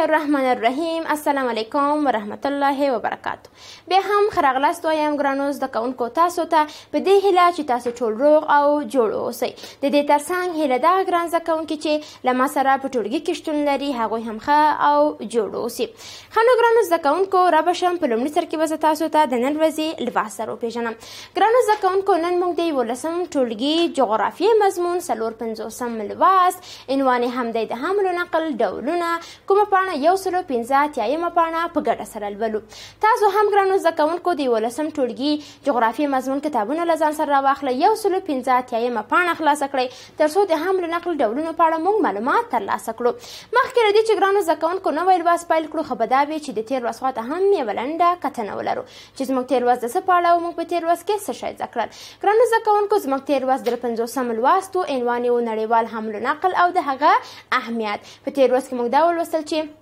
الله الرحمن الرحیم السلام علیکم ورحمت الله وبرکاتو بیا هم خراغلاست وایم ګرانو زده کوونکو تاسو ته په دې هیله چې تاسو ټول روغ او جوړ اوسئ د دې ترڅنګ هیله دا ګران زده کوونکي چې له ما سره په ټولګي کې شتون لري هغوی هم ښه او جوړ اوسي ښه نو ګرانو زده کوونکو را به شم په لومړي سر کې به زه تاسو ته د نن ورځې لباسر وپېژنم ګرانو زده کوونکو نن موږ د یولسم ټولګي جغرافیې مضمون څلور پنځوسم لباس عنوان یې همدی د حمل و نقل ډولونه کومه پاڼه پاڼه یو سلو پنځه اتیایمه پاڼه په ګډه سره لولو تاسو هم ګرانو زده کوونکو د یولسم ټولګي جغرافیې مضمون کتابونه له ځان سره راواخله یو سلو پنځه اتیایمه پاڼه خلاصه کړئ تر څو د حمل نقل ډولونو په اړه موږ معلومات ترلاسه کړو مخکې له دې چې ګرانو زده کوونکو نوی لوست پیل کړو خو به دا وي چې د تېر لوست خواته هم یوه لنډه کتنه ولرو چې زموږ تېر لوست د څه په اړه و موږ په تېر لوست کې څه شی زده کړل ګرانو زده کوونکو زموږ تېر لوست درې پنځوسم لوست و عنوان یې و نړیوال حمل نقل او د هغه اهمیت په تېر لوست کې موږ دا ولوستل چې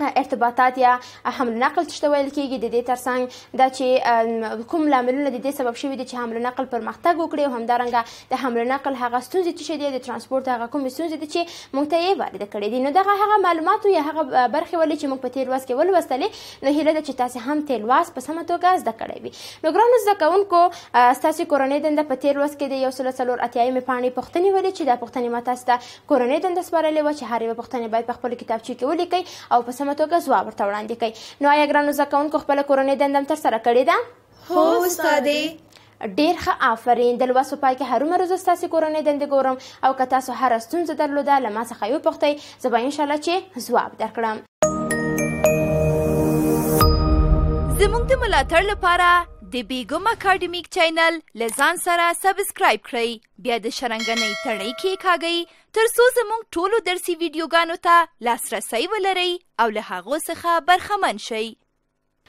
ارتباطات یا حمل نقل چې ویل کېږي د دې ترڅنګ دا چې کوم لاملونه د دې سبب شوي دي چې حمل نقل پرمختګ وکړي او همدارنګه د حمل نقل هغه ستونزې چې دي د ترانسپورت هغه کوم ستونزې دي چې موږ ته یې وارد کړې دي نو دغه هغه معلومات یا هغه برخې ولې چې موږ په تیر وس کې ولوستلې نو هیله ده چې تاسو هم تیر وس په سمه توګه زده کړئ وي نو ګرانو زده کوونکو ستاسو کورنۍ دنده په تیر وس کې د یو سل څلور اتیایمې پاڼې پوښتنې ولې چې دا پوښتنې ما تاسو ته کورنۍ دنده سپارلې و چې هر یو پوښتنه باید په خپل کتابچې کې ولیکئ او په سمه توګه ځواب ورته وړاندې کوي نو آیا ګرانو زده کوونکو خپله کورنۍ دنده ترسره کړې ده هو استادې ډیر ښه آفرین د لوست په پای کې هرومرو زه ستاسې کورنۍ دندې ګورم او که تاسو هره ستونزه درلوده له ما څخه وپوښتئ زه به انشاءالله چې ځواب درکړم زموږ د ملاتړ لپاره د بیګم اکیډمیک چینل لزان سره سبسکرایب کړئ بیا د شرنګنۍ تړۍ کې کاږئ تر څو زموږ ټولو درسي ویډیوګانو ته لاسرسی ولرئ او له هغو څخه برخمن شئ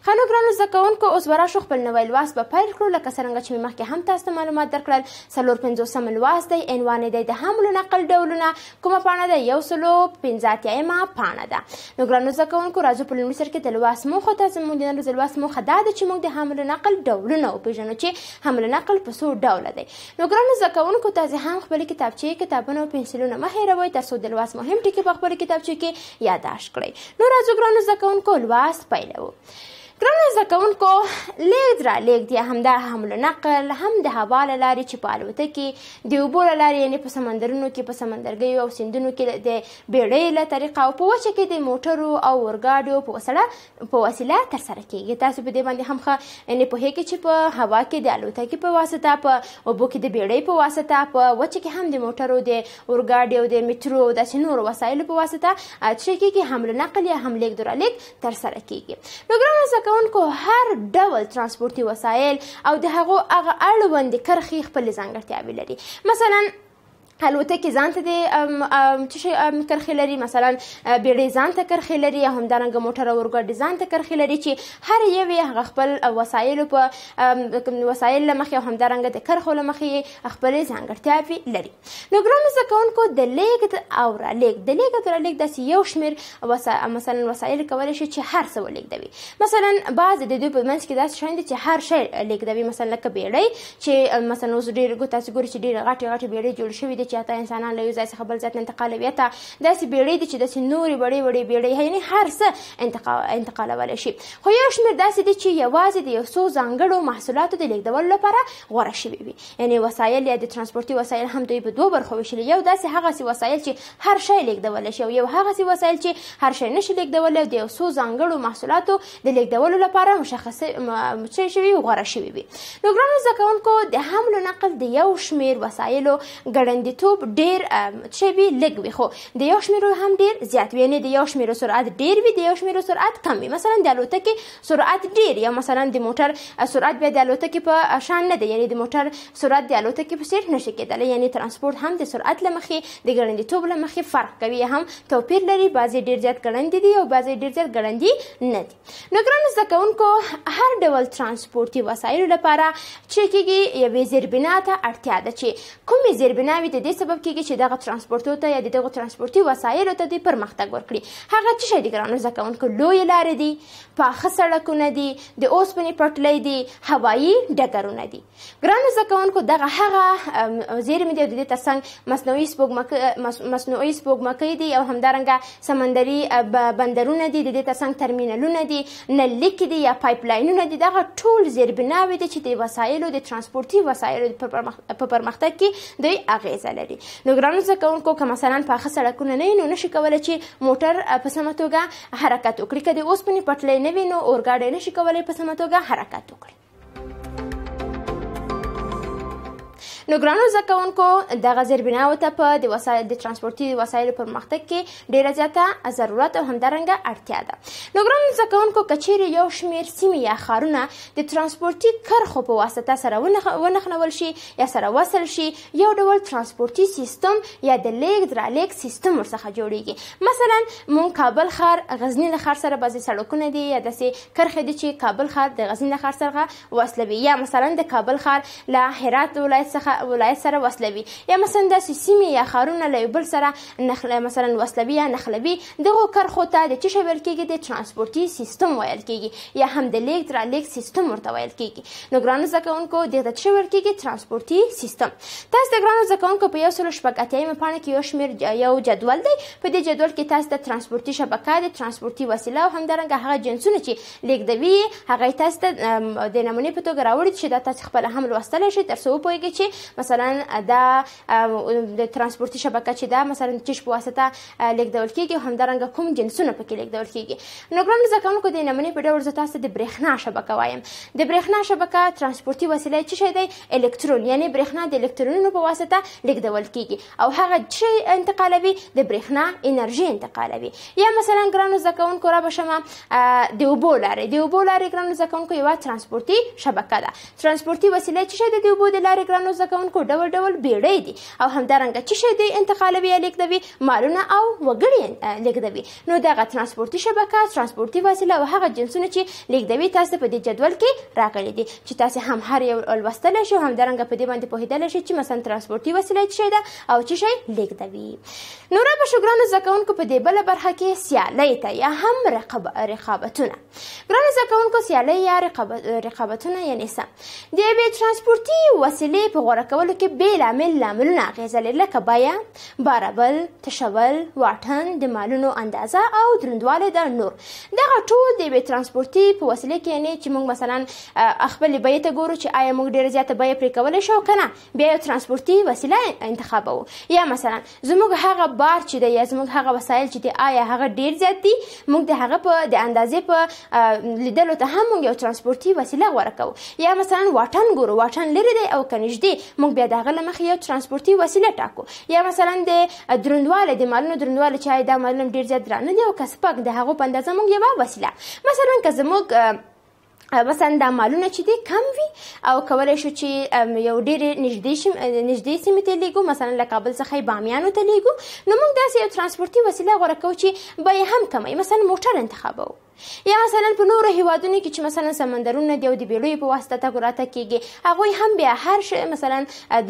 ښه نو ګرانو زده کوونکو اوس به راشو خپل نوی لوست به پیل کړو لکه څرنګه چې مې مخکې هم تاسو ته معلومات درکړل څلور پنځوسم لوست دی عنوان یې دی د حمل نقل ډولونه کومه پاڼه ده یو سلو پنځه اتیایمه پاڼه ده نو ګرانو زده کوونکو راځو په لومړي سر کې د لوست موخو ته زموږ د نن ورځې لوست موخه دا ده چې موږ د حمل نقل ډولونه وپېژنو چې حمل نقل په څو ډوله دی نو ګرانو زده کوونکو تاسو هم خپل کتابچې کتابونه او پنسلونه مه هېروئ ترڅو د لوست مهم ټکي په خپل کتابچې کې یاداشت کړئ نو راځو ګرانو زده کوونکو لوست پیلوو ګرانو زده کوونکو لېږد را لېږد یا همدا حمل و نقل هم د هوا له لارې چې په الوته کې د اوبو له لارې یعنې په سمندرونو کې په سمندرګیو او سیندونو کې د بېړۍ له طریقه او په وچه کې د موټرو او اورګاډیو په وسله په وسیله ترسره کېږي تاسو په دې باندې هم ښه یعنې پوهېږئ چې په هوا کې د الوتکې په واسطه په اوبو کې د بېړۍ په واسطه په وچه کې هم د موټرو د اورګاډیو د مترو او داسې نورو وسایلو په واسطه چې کې حمل و نقل یا هم لېږد را لېږد ترسره کېږي نو ګرانو کوونکو هر ډول ترانسپورتي وسایل او د هغو هغه اړوند کرخي خپل ځانګړتیاوې لري مثلا الوتکې ځانته د چشي کرخې لري مثلا بیړۍ ځانته کرخې لري یا همدارنګه موټر او اورګاډي ځانته کرخې لري چې هر یو یې هغه خپل وسایلو په وسایل له مخې او همدارنګه د کرخو له مخې خپلې ځانګړتیاوې لري نو ګرانو زده کوونکو د لیږد او رالېږد د لیږد او رالېږد داسې یو شمېر مثلا وسایل کولی شي چې هر څه ولېږدوي مثلا بعض د دوی په منځ کې داسې شیان دي چې هر شی لېږدوي مثلا لکه بیړۍ چې مثلا اوس ډېر تاسو ګورئ چې ډېر غټې غټې بیړۍ جوړې شوې دي دي چې حتی انسانان له یو ځای څخه بل ځای ته انتقالوي حتی داسې بیړۍ دي چې داسې نورې وړې وړې بیړۍ یعنې هر څه انتقالولی شي خو یو شمېر داسې دي چې یوازې د یو څو ځانګړو محصولاتو د لیږدولو لپاره غوره شوي وي یعنې وسایل یا د ترانسپورتي وسایل هم دوی په دوه برخو ویشلي یو داسې هغسې وسایل چې هر شی لیږدولی شي او یو هغسې وسایل چې هر شی نشي لیږدولی او د یو څو ځانګړو محصولاتو د لیږدولو لپاره مشخص چې شوي غوره شوي وي نو ګرانو زده کوونکو د حمل و نقل د یو شمیر وسایلو ګړندي بریالیتوب ډیر چوي لګ وي خو د یو شمیرو هم ډیر زیات وي یعنی د یو شمیرو سرعت ډیر وي د یو شمیرو سرعت کم وي مثلا د الوتکې سرعت ډیر یا مثلا د موټر سرعت بیا د الوتکې په شان نه دی یعنی د موټر سرعت د الوتکې په څیر نشي کېدلی یعنی ترانسپورت هم د سرعت له مخې د ګړندیتوب له مخې فرق کوي هم توپیر لري بعضې ډیر زیات ګړندي دي او بعضې ډیر زیات ګړندي نه دي نو ګرانو زده کوونکو هر ډول ترانسپورتي وسایلو لپاره چې کېږي یوې زیربنا ته اړتیا ده چې کومې زیربناوې د دې سبب کیږي چې دغه ترانسپورتو ته یا دغه ترانسپورتي وسایلو ته د پرمختګ ورکړي هغه څه شي د ګرانو ځکهونکو لوی لارې دي پاخه سړکونه دي د اوسپنې پټلۍ دي هوایی ډګرونه دي ګرانو ځکهونکو دغه هغه زیرمې دي د تسنګ مصنوعي سپوږمکۍ مصنوعي سپوږمکۍ دي او همدارنګه سمندري بندرونه دي د دې تسنګ ترمینلونه دي نلیک دي یا پایپلاینونه دي دغه ټول زیربناوې دي چې د وسایلو د ترانسپورتي وسایلو په پرمختګ کې دوی اغیزه لري نو ګرانو زده کوونکو که مثلا پاخه سړکونه نه وي نو نشي کولی چې موټر په سمه توګه حرکت وکړي که د اوسپنې پټلۍ نه وي نو اورګاډی نشي کولی په سمه توګه حرکت وکړي نو ګرانو ځکهونکو دغه زیربناو ته په د وسایل د ترانسپورتي وسایلو پرمختګ کې ډیره زیاته ضرورت او همدارنګه اړتیا ده نو ګرانو ځکهونکو کچیر یو شمیر سیمې یا ښارونه د ترانسپورتي کرخو په واسطه سره ونښنول شي یا سره وصل شي یو ډول ترانسپورتي سیستم یا د لیک درالیک سیستم ورڅخه جوړیږي مثلا مونږ کابل ښار غزنی له ښار سره بعضی سړکونه دي یا داسې کرخه دي چې کابل ښار د غزنی له ښار سره وصلوي یا مثلا د کابل ښار له هرات ولایت څخه ولایت سره وصلوي یا مثلا داسې سیمې یا ښارونه له بل سره نخل مثلا وصلوي یا نخلوي دغه کرخو ته د چی ویل کېږي د ترانسپورتي سیستم ویل کېږي یا هم د لیک تر لیک سیستم ورته ویل کېږي نو ګرانو ځکهونکو دغه چی ویل کېږي ترانسپورتي سیستم تاسو د ګرانو ځکهونکو په یو سل شپږ اتیمه پاڼه کې یو شمیر یو جدول دی په دې جدول کې تاسو د ترانسپورتي شبکې د ترانسپورتي وسیله او همدارنګه هغه جنسونه چې لیږدوي هغه تاسو د نمونې په توګه راوړي چې دا تاسو خپل هم لوستلی شئ تر څو وپوهیږئ چې مثلا د د ترانسپورتي شبکه چې دا مثلا چش په واسطه لیکدول کیږي او همدارنګ کوم جنسونه پکې لیکدول کیږي نو ګرام ځکه د نمونې په ډول زتاسو د برېښنا شبکه وایم د برېښنا شبکه ترانسپورتي وسیله چې شي دی الکترون یعنی برېښنا د الکترونونو په واسطه لیکدول کیږي او هغه چې انتقالوي د برېښنا انرژي انتقالوي یا مثلا ګرام ځکه را بشمه د اوبو لارې د اوبو لارې ګرام ځکه یو ترانسپورتي شبکه ده ترانسپورتي وسیله چې شي د اوبو د لارې ګرام ځکه کارکوونکو ډول ډول بیړۍ دي او همدارنګه چې شی دوی انتقالوي یا لیږدوي مالونه او وګړي لیږدوي نو دغه ترانسپورتي شبکه ترانسپورتي وسیله او هغه جنسونه چې لیږدوي تاسو په دې جدول کې راغلي دي چې تاسو هم هر یو ولوستلی شئ همدارنګه په دې باندې پوهېدلی شئ چې مثلا ترانسپورتي وسیله څه شی ده او څه شی لیږدوي نو را به شګرانو زده کوونکو په دې بله برخه کې سیالۍ ته یا هم رقابتونه ګرانو زده کوونکو سیالۍ یا رقابتونه یعنې څه د یوې ترانسپورتي وسیلې په غوره کولو کې بېلابېل لاملونه اغیزه لري لکه بیه باربل تشول واټن د مالونو اندازه او دروندوالی د نور دغه ټول د یوې ترانسپورتي په وسیلې کې یعنې چې موږ مثلا خپلې بیې ته ګورو چې آیا موږ ډېره زیاته بیه پرې کولی شو که نه بیا یو ترانسپورتي وسیله انتخابوو یا مثلا زموږ هغه بار چې دی یا زموږ هغه وسایل چې دی آیا هغه ډېر زیات دي موږ د هغه په د اندازې په لیدلو ته هم موږ یو ترانسپورتي وسیله غوره کوو یا مثلا واټن ګورو واټن لري دی او کنيږدي موږ بیا دغه لمخې یو ترانسپورتي وسیله ټاکو یا مثلا د دروندواله د مالونو دروندواله چې دا مالونه ډیر زیات درانه دي او کسبک د هغه په اندازه موږ یو وسیله مثلا که زموږ مثلا دا مالونه چې دي کم وي او کولای شو چې یو ډېر نږدې شم نږدې سیمې ته لیږو مثلا له کابل څخه بامیانو ته لیږو نو موږ داسې یو ترانسپورتي وسیله غوره کوو چې بیې هم کموي مثلا موټر انتخابوو یا مثلا په نورو هیوادونو کې چې مثلا سمندرونه دی او د بیړیو په واسطه تګ راته کیږي هغوی هم بیا هر شی مثلا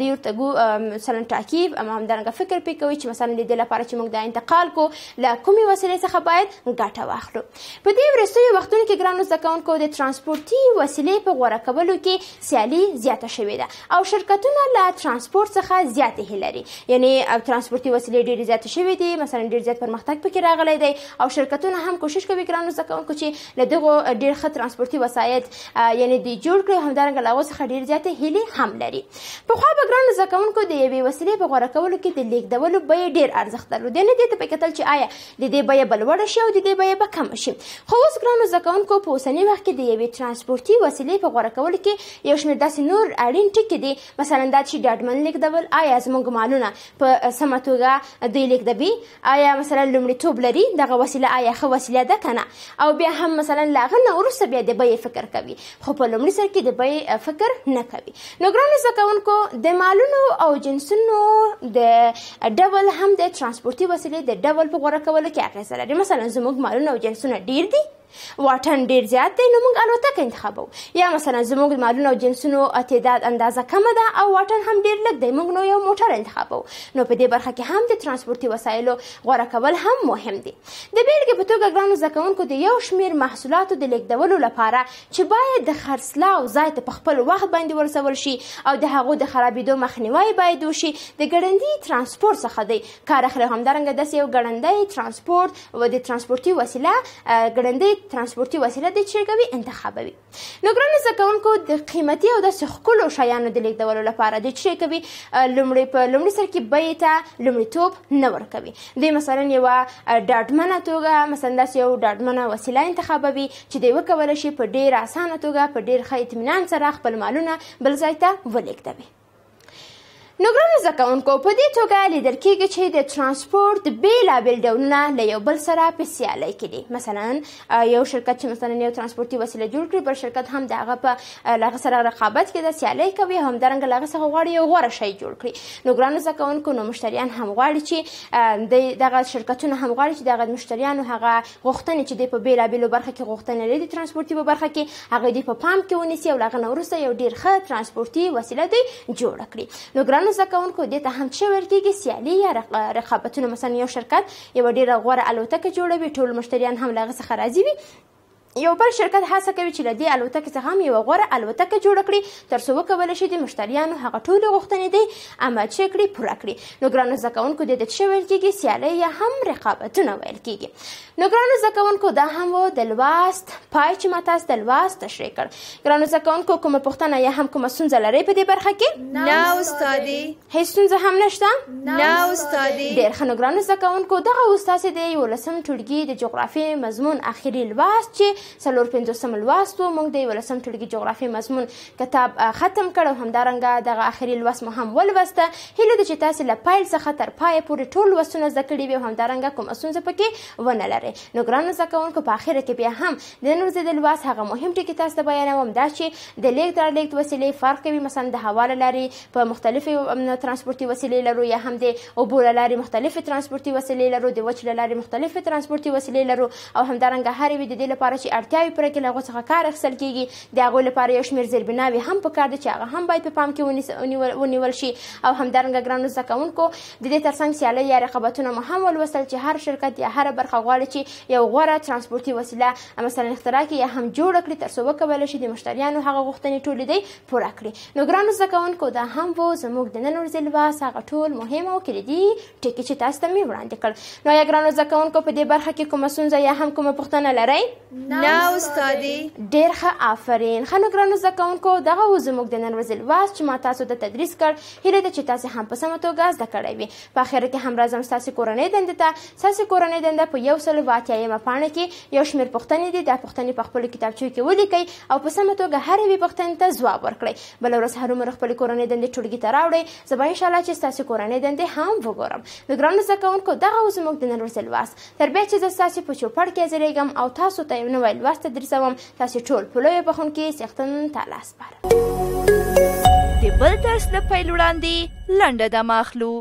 د یو تګو مثلا تعقیب اما همدارنګه فکر پې کوي چې مثلا د دې لپاره چې موږ دا انتقال کو له کومې وسیلې څخه باید ګټه واخلو په دې وروستیو وختونو کې ګرانو زده کوونکو د ترانسپورتي وسیلې په غوره کولو کې سیالي زیاته شوې ده او شرکتونه له ترانسپورت څخه زیاتې هیلې لري یعنی ترانسپورتي وسیلې ډېرې زیاتې شوې دي مثلا ډېر زیات پرمختګ پکې راغلی دی او شرکتونه هم کوشش کوي ګرانو زده کوونکو چې له دغه ډېر ښه ترانسپورتي وسایط یعنی د جوړ کړو همدارنګه له اوس څخه ډېر زیاتې هیلې هم لري په خو به ګران زده کوونکو د یوې وسیلې په غوره کولو کې د لیکدولو بیې ډېر ارزښت درلود یعنې دې ته په کتل چې آیا د دې بیه به لوړه شي او د دې بیه به کمه شي خو اوس ګرانو زده کوونکو په اوسني وخت کې د یوې ترانسپورتي وسیلې په غوره کولو کې یو شمېر داسې نور اړین ټکي دي مثلا دا چې ډاډمن لیکدول آیا زموږ مالونه په سمه توګه دوی لیکدوي آیا مثلا لومړیتوب لري دغه وسیله آیا ښه وسیله ده که نه او بیا هم مثلا لاغه نه ورسره بیا د بیې فکر کوي خو په لومړي سر کې د بیې فکر نه کوي نو ګران زکونکو د مالونو او جنسونو د ډول هم د ترانسپورتي وسیلې د ډول په غوړه کولو کې اغیزه لري مثلا زموږ مالونه او جنسونه ډیر دي دی واټن ډیر زیات دی نو موږ الوتکه انتخابو یا مثلا زموږ مالونو او جنسونو تعداد اندازه کم ده او واټن هم ډیر لږ دی موږ نو یو موټر انتخابو نو په دې برخه کې هم د ترانسپورتي وسایلو غوړه کول هم مهم دي د بیلګې په توګه ګرانو زکونکو د یو شمیر محصولاتو د لیږدولو لپاره چې باید د خرڅلاو ځای ته په خپل وخت باندې ورسول شي او د هغو د خرابېدو مخنیوي باید وشي د ګړندي ترانسپورت څخه دی کار اخلي همدارنګه داسې یو ګړندی ترانسپورت و د ترانسپورتي وسیله ګړندی ترانسپورتي وسیله د چرګوي انتخابوي نو ګران زده کوونکو د قیمتي او د ښکلو شیانو د لیږدولو لپاره د چرګوي لومړی په لومړي سر کې بیې ته لومړیتوب نه ورکوي دوی مثلا یوه ډاډمنه توګه مثلا داسې یو ډاډمنه وسیله انتخابوي چې دوی وکولی شي په ډیر اسانه توګه په ډیر ښه اطمینان سره خپل مالونه بل ځای ته ولېږدوي نو ګرانو زده کوونکو په دې توګه لیدل کېږي چې د ترانسپورت بېلابېل ډولونه له یو بل سره په سیالۍ کې دي مثلا یو شرکت چې مثلا یو ترانسپورتي وسیله جوړ کړي بل شرکت هم د هغه په له هغه سره رقابت کې د سیالۍ کوي همدارنګه له هغه څخه غواړي یو غوره شی جوړ کړي نو ګرانو زده کوونکو نو مشتریان هم غواړي چې دغه شرکتونه هم غواړي چې دغه مشتریانو هغه غوښتنې چې د په بېلابېلو برخه کې غوښتنې لري د ترانسپورتي په برخه کې هغه دې په پام کې ونیسي او له هغه نه وروسته یو ډېر ښه ترانسپورتي وسیله دوی جوړه کړي نو ګرانو افغان زده کوونکو دې ته هم څه ویل کېږي سیالي یا رقابتونه مثلا یو شرکت یو ډېره غوره الوتکه جوړوي ټول مشتریان هم له هغه څخه راضي وي یو بل شرکت هڅه کوي چې له دې الوتکې څخه هم یوه غوره الوتکه جوړه کړي تر څو وکولی شي د مشتریانو هغه ټولې غوښتنې دې عمل چې کړي پوره کړي نو ګرانو زده کوونکو دې ته څه ویل کېږي سیالۍ یا هم رقابتونه ویل کېږي نو ګرانو زده کوونکو دا هم و د لوست پای چې ما تاسو د لوست تشریح کړ ګرانو زده کوونکو کومه پوښتنه یا هم کومه ستونزه لرئ په دې برخه کې نه استادي هیڅ ستونزه هم نشته نه استادي ډېر ښه نو ګرانو زده کوونکو دغه اوس تاسې د یولسم ټولګي د جغرافیې مضمون اخري لوست چې څلور پنځوسم لوست موږ د یولسم ټولګي جغرافي مضمون کتاب ختم کړ او همدارنګه دغه اخري لوست مو هم ولوسته هیله ده چې تاسو له پایل څخه تر پایه پورې ټول لوستونه زده کړي وي او همدارنګه کوم ستونزه پکې ونه لرئ نو ګرانو زده کوونکو په اخره کې بیا هم د نن ورځې د لوست هغه مهم ټکي تاسو ته بیانوم دا چې د لیک در لیک وسیلې فرق کوي مثلا د هوا لاري په مختلفو ترانسپورتي وسیلې لرو یا هم د اوبو لاري مختلفه ترانسپورتي وسیلې لرو د وچ لاري مختلفه ترانسپورتي وسیلې لرو او همدارنګه هر وی د دې لپاره چې اړتیاوې پوره کړي هغه څخه کار اخیستل کیږي د هغه لپاره یو شمیر زیربناوي هم پکار دي چې هغه هم باید په پا پام کې ونیول شي او همدارنګه ګرانو زده کوونکو د دې ترڅنګ سیالۍ یا رقابتونه مو هم ولوستل چې هر شرکت یا هر برخه غواړي چې یو غوره ترانسپورتي وسیله مثلا اختراع کړي یا هم جوړ کړي ترڅو وکولی شي د مشتریانو هغه غوښتنې ټولې دی پوره کړي نو ګرانو زده کوونکو دا هم وو زموږ د نن ورځې لباس هغه ټول مهم او کلیدي ټکي چې تاسو ته مې وړاندې کړ نو یا ګرانو زده کوونکو په دې برخه کې کومه ستونزه یا هم کومه پوښتنه لرئ نه نه استادې ډیر ښه آفرین خنو ګرانو زده کوونکو دغه و زموږ د نن ورځې لوست چې ما تاسو د تدریس کړ هیله ده چې تاسې هم په سمه توګه زده کړی وي په اخره کې هم راځم ستاسې کورنۍ دندې ته ستاسې کورنۍ دنده په یو سل و اتیایمه پاڼه کې یو شمېر پوښتنې دي دا پوښتنې په خپلو کتابچو کې ولیکئ او په سمه توګه هرې یوې پوښتنې ته ځواب ورکړئ بله ورځ هرومرو خپلې کورنۍ دندې ټولګي ته راوړئ زه به انشاءالله چې ستاسې کورنۍ دندې هم وګورم د ګرانو زده کوونکو دغه و زموږ د نن ورځې لوست تر بیا چې زه ستاسې په چوپړ کې ځلیږم او تاسو ته یو نوی ویل ورته درځوم تاسو ټول په لوی بخون کې سختن تعالی سپارم د بل درس د پیل وړاندې لنډه د ماخلو